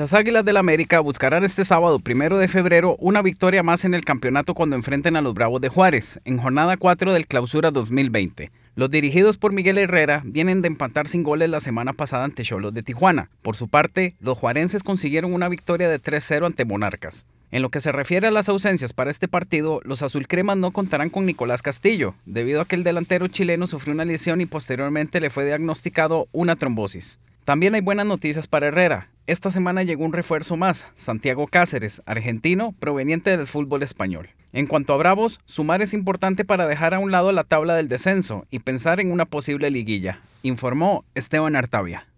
Las Águilas del América buscarán este sábado, primero de febrero, una victoria más en el campeonato cuando enfrenten a los Bravos de Juárez, en jornada 4 del Clausura 2020. Los dirigidos por Miguel Herrera vienen de empatar sin goles la semana pasada ante Cholos de Tijuana. Por su parte, los juarenses consiguieron una victoria de 3-0 ante Monarcas. En lo que se refiere a las ausencias para este partido, los azulcremas no contarán con Nicolás Castillo, debido a que el delantero chileno sufrió una lesión y posteriormente le fue diagnosticado una trombosis. También hay buenas noticias para Herrera esta semana llegó un refuerzo más, Santiago Cáceres, argentino, proveniente del fútbol español. En cuanto a Bravos, sumar es importante para dejar a un lado la tabla del descenso y pensar en una posible liguilla, informó Esteban Artavia.